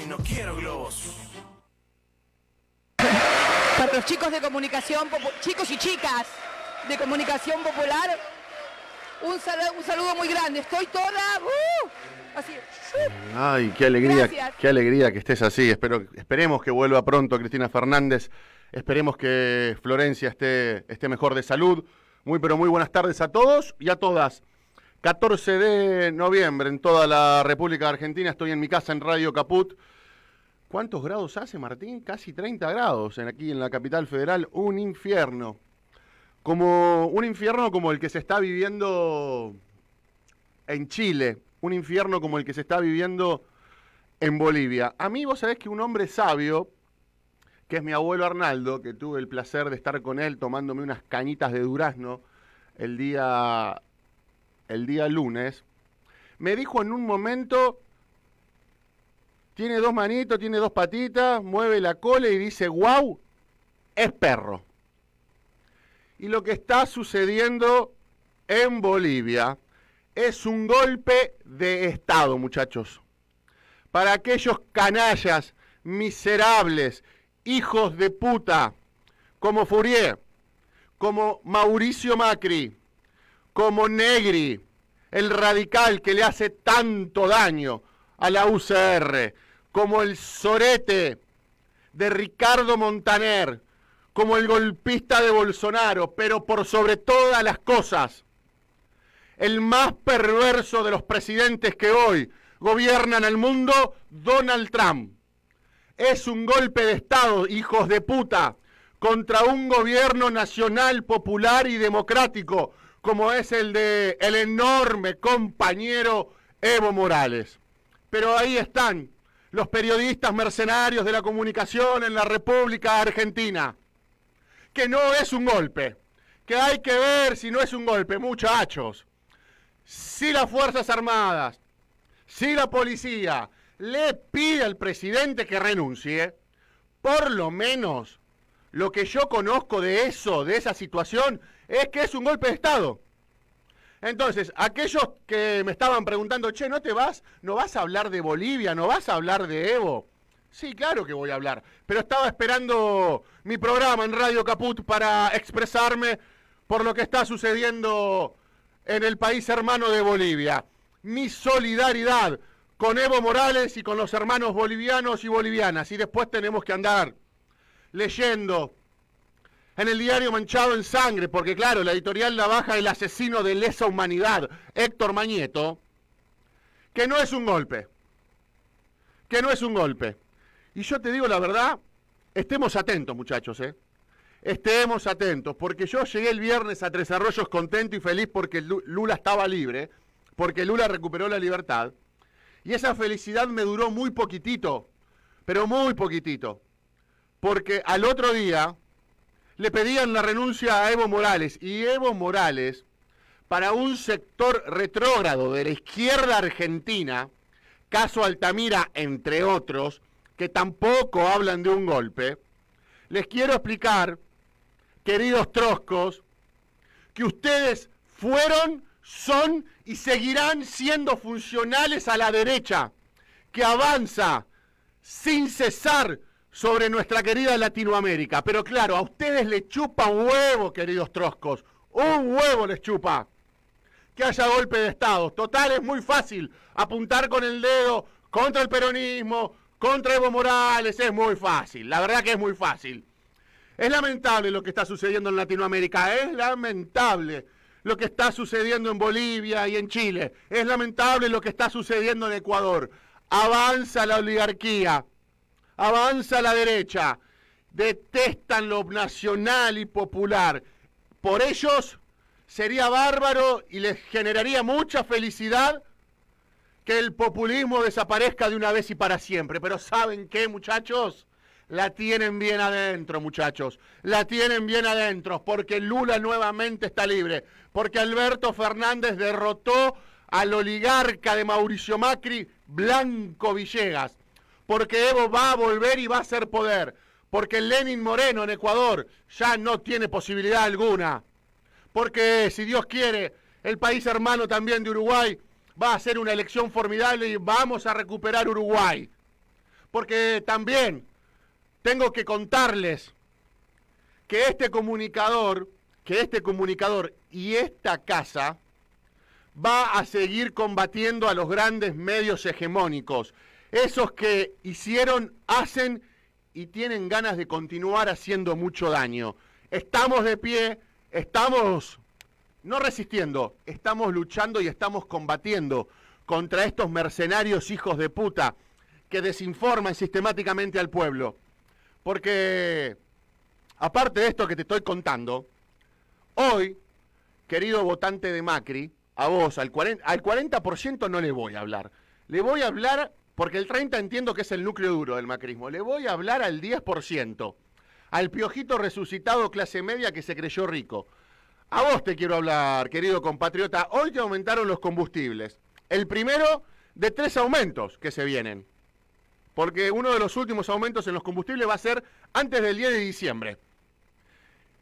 y no quiero globos. Para los chicos de comunicación, chicos y chicas de comunicación popular, un, saludo muy grande. Estoy toda. Uh, uh. Ay, qué alegría, qué alegría que estés así. Espero, esperemos que vuelva pronto Cristina Fernández. Esperemos que Florencia esté, esté mejor de salud. Muy, pero muy buenas tardes a todos y a todas. 14 de noviembre en toda la República Argentina. Estoy en mi casa en Radio Caput. ¿Cuántos grados hace, Martín? Casi 30 grados en, aquí en la capital federal. Un infierno. Como un infierno como el que se está viviendo en Chile. Un infierno como el que se está viviendo en Bolivia. A mí vos sabés que un hombre sabio, que es mi abuelo Arnaldo, que tuve el placer de estar con él tomándome unas cañitas de durazno el día el día lunes, me dijo en un momento, tiene dos manitos, tiene dos patitas, mueve la cola y dice, guau, es perro. Y lo que está sucediendo en Bolivia es un golpe de Estado, muchachos. Para aquellos canallas, miserables, hijos de puta, como Fourier, como Mauricio Macri, como Negri, el radical que le hace tanto daño a la UCR, como el sorete de Ricardo Montaner, como el golpista de Bolsonaro, pero por sobre todas las cosas, el más perverso de los presidentes que hoy gobiernan el mundo, Donald Trump. Es un golpe de Estado, hijos de puta, contra un gobierno nacional, popular y democrático, como es el de el enorme compañero Evo Morales. Pero ahí están los periodistas mercenarios de la comunicación en la República Argentina, que no es un golpe, que hay que ver si no es un golpe, muchachos. Si las Fuerzas Armadas, si la policía le pide al presidente que renuncie, por lo menos lo que yo conozco de eso, de esa situación, es que es un golpe de Estado. Entonces, aquellos que me estaban preguntando, che, ¿no te vas? ¿No vas a hablar de Bolivia? ¿No vas a hablar de Evo? Sí, claro que voy a hablar. Pero estaba esperando mi programa en Radio Caput para expresarme por lo que está sucediendo en el país hermano de Bolivia. Mi solidaridad con Evo Morales y con los hermanos bolivianos y bolivianas. Y después tenemos que andar leyendo en el diario Manchado en Sangre, porque claro, la editorial la baja el asesino de lesa humanidad, Héctor Mañeto, que no es un golpe, que no es un golpe. Y yo te digo la verdad, estemos atentos muchachos, ¿eh? Estemos atentos, porque yo llegué el viernes a Tres Arroyos contento y feliz porque Lula estaba libre, porque Lula recuperó la libertad. Y esa felicidad me duró muy poquitito, pero muy poquitito porque al otro día le pedían la renuncia a Evo Morales y Evo Morales, para un sector retrógrado de la izquierda argentina, caso Altamira entre otros, que tampoco hablan de un golpe, les quiero explicar, queridos troscos, que ustedes fueron, son y seguirán siendo funcionales a la derecha, que avanza sin cesar sobre nuestra querida Latinoamérica. Pero claro, a ustedes les chupa un huevo, queridos troscos. Un huevo les chupa. Que haya golpe de Estado. Total, es muy fácil apuntar con el dedo contra el peronismo, contra Evo Morales. Es muy fácil. La verdad que es muy fácil. Es lamentable lo que está sucediendo en Latinoamérica. Es lamentable lo que está sucediendo en Bolivia y en Chile. Es lamentable lo que está sucediendo en Ecuador. Avanza la oligarquía avanza la derecha. Detestan lo nacional y popular. Por ellos sería bárbaro y les generaría mucha felicidad que el populismo desaparezca de una vez y para siempre. Pero ¿saben qué, muchachos? La tienen bien adentro, muchachos. La tienen bien adentro, porque Lula nuevamente está libre, porque Alberto Fernández derrotó al oligarca de Mauricio Macri, Blanco Villegas porque Evo va a volver y va a ser poder, porque Lenin Moreno en Ecuador ya no tiene posibilidad alguna, porque si Dios quiere, el país hermano también de Uruguay va a ser una elección formidable y vamos a recuperar Uruguay, porque también tengo que contarles que este comunicador, que este comunicador y esta casa va a seguir combatiendo a los grandes medios hegemónicos esos que hicieron, hacen y tienen ganas de continuar haciendo mucho daño. Estamos de pie, estamos no resistiendo, estamos luchando y estamos combatiendo contra estos mercenarios hijos de puta que desinforman sistemáticamente al pueblo. Porque, aparte de esto que te estoy contando, hoy, querido votante de Macri, a vos, al 40%, no le voy a hablar. Le voy a hablar porque el 30 entiendo que es el núcleo duro del macrismo. Le voy a hablar al 10%. Al piojito resucitado clase media que se creyó rico. A vos te quiero hablar, querido compatriota. Hoy te aumentaron los combustibles. El primero de tres aumentos que se vienen. Porque uno de los últimos aumentos en los combustibles va a ser antes del 10 de diciembre.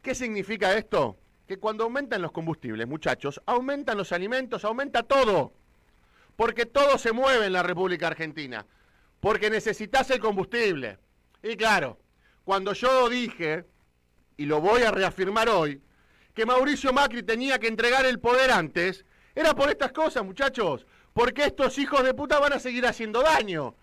¿Qué significa esto? Que cuando aumentan los combustibles, muchachos, aumentan los alimentos, aumenta todo. Porque todo se mueve en la República Argentina. Porque necesitas el combustible. Y claro, cuando yo dije, y lo voy a reafirmar hoy, que Mauricio Macri tenía que entregar el poder antes, era por estas cosas, muchachos. Porque estos hijos de puta van a seguir haciendo daño.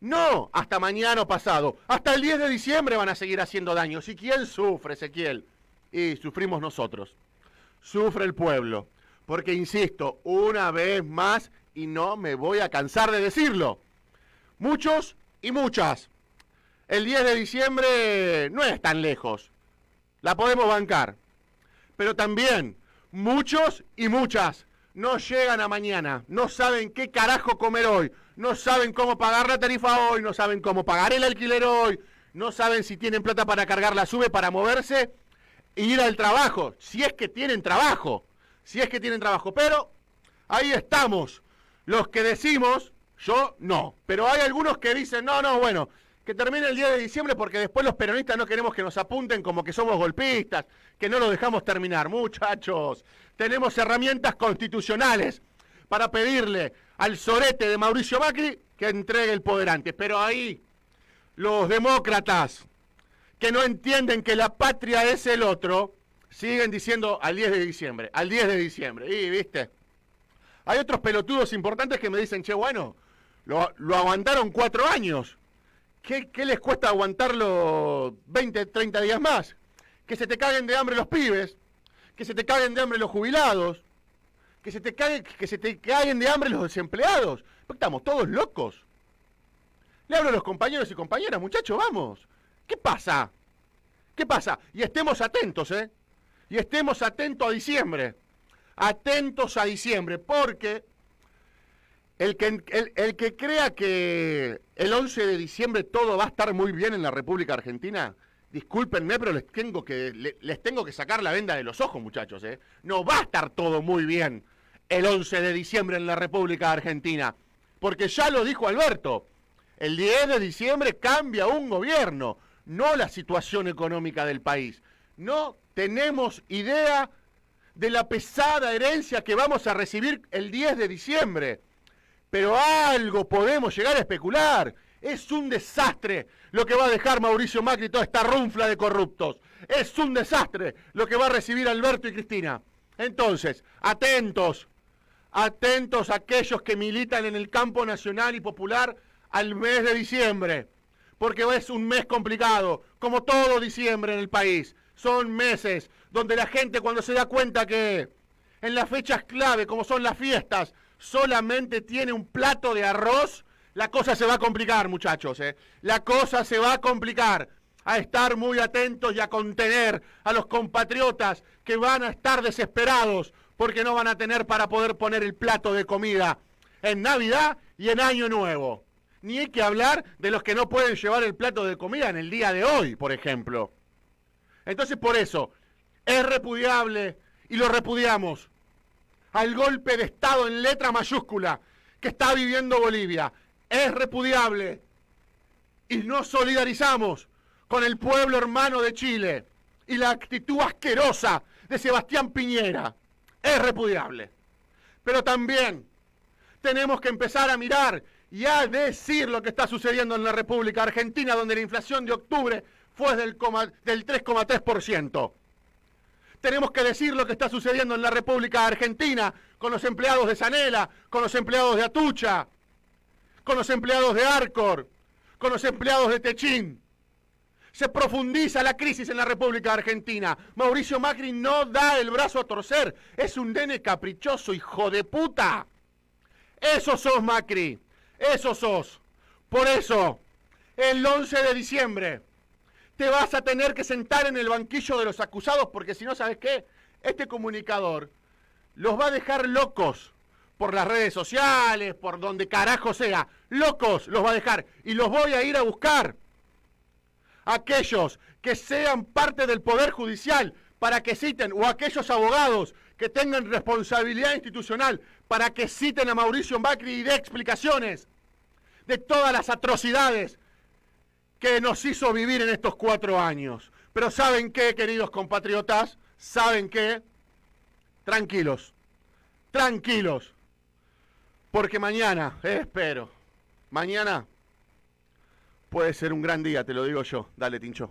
No hasta mañana o pasado. Hasta el 10 de diciembre van a seguir haciendo daño. ¿Y quién sufre, Ezequiel? Y sufrimos nosotros. Sufre el pueblo. Porque, insisto, una vez más y no me voy a cansar de decirlo. Muchos y muchas. El 10 de diciembre no es tan lejos. La podemos bancar. Pero también muchos y muchas no llegan a mañana, no saben qué carajo comer hoy, no saben cómo pagar la tarifa hoy, no saben cómo pagar el alquiler hoy, no saben si tienen plata para cargar la sube, para moverse e ir al trabajo, si es que tienen trabajo, si es que tienen trabajo. Pero ahí estamos, los que decimos, yo no. Pero hay algunos que dicen, no, no, bueno, que termine el día de diciembre porque después los peronistas no queremos que nos apunten como que somos golpistas, que no lo dejamos terminar. Muchachos, tenemos herramientas constitucionales para pedirle al sorete de Mauricio Macri que entregue el poder antes. Pero ahí, los demócratas que no entienden que la patria es el otro, siguen diciendo al 10 de diciembre, al 10 de diciembre. Y, viste, hay otros pelotudos importantes que me dicen, che, bueno, lo, aguantaron cuatro años. ¿Qué, les cuesta aguantarlo 20, 30 días más? Que se te caguen de hambre los pibes, que se te caguen de hambre los jubilados, que se te, que se te caguen de hambre los desempleados. estamos todos locos. Le hablo a los compañeros y compañeras, muchachos, vamos. ¿Qué pasa? ¿Qué pasa? Y estemos atentos, ¿eh? Y estemos atentos a diciembre atentos a diciembre, porque el que, el, que crea que el 11 de diciembre todo va a estar muy bien en la República Argentina, discúlpenme, pero les tengo que, les tengo que sacar la venda de los ojos, muchachos. ¿eh? No va a estar todo muy bien el 11 de diciembre en la República Argentina, porque ya lo dijo Alberto, el 10 de diciembre cambia un gobierno, no la situación económica del país. No tenemos idea de la pesada herencia que vamos a recibir el 10 de diciembre. Pero algo podemos llegar a especular. Es un desastre lo que va a dejar Mauricio Macri toda esta runfla de corruptos. Es un desastre lo que va a recibir Alberto y Cristina. Entonces, atentos, atentos a aquellos que militan en el campo nacional y popular al mes de diciembre, porque es un mes complicado, como todo diciembre en el país son meses donde la gente cuando se da cuenta que en las fechas clave, como son las fiestas, solamente tiene un plato de arroz, la cosa se va a complicar, muchachos. ¿eh? La cosa se va a complicar. A estar muy atentos y a contener a los compatriotas que van a estar desesperados porque no van a tener para poder poner el plato de comida en Navidad y en Año Nuevo. Ni hay que hablar de los que no pueden llevar el plato de comida en el día de hoy, por ejemplo. Entonces, por eso, es repudiable y lo repudiamos al golpe de Estado en letra mayúscula que está viviendo Bolivia. Es repudiable y nos solidarizamos con el pueblo hermano de Chile y la actitud asquerosa de Sebastián Piñera. Es repudiable. Pero también tenemos que empezar a mirar y a decir lo que está sucediendo en la República Argentina, donde la inflación de octubre fue del, 3,3%. Tenemos que decir lo que está sucediendo en la República Argentina con los empleados de Sanela, con los empleados de Atucha, con los empleados de Arcor, con los empleados de Techín. Se profundiza la crisis en la República Argentina. Mauricio Macri no da el brazo a torcer. Es un nene caprichoso, hijo de puta. Eso sos, Macri. Eso sos. Por eso, el 11 de diciembre, te vas a tener que sentar en el banquillo de los acusados porque si no, ¿sabes qué? Este comunicador los va a dejar locos por las redes sociales, por donde carajo sea. Locos los va a dejar y los voy a ir a buscar. Aquellos que sean parte del Poder Judicial para que citen, o aquellos abogados que tengan responsabilidad institucional para que citen a Mauricio Macri y dé explicaciones de todas las atrocidades que nos hizo vivir en estos cuatro años. Pero ¿saben qué, queridos compatriotas? ¿Saben qué? Tranquilos, tranquilos. Porque mañana, eh, espero, mañana puede ser un gran día, te lo digo yo. Dale, Tincho.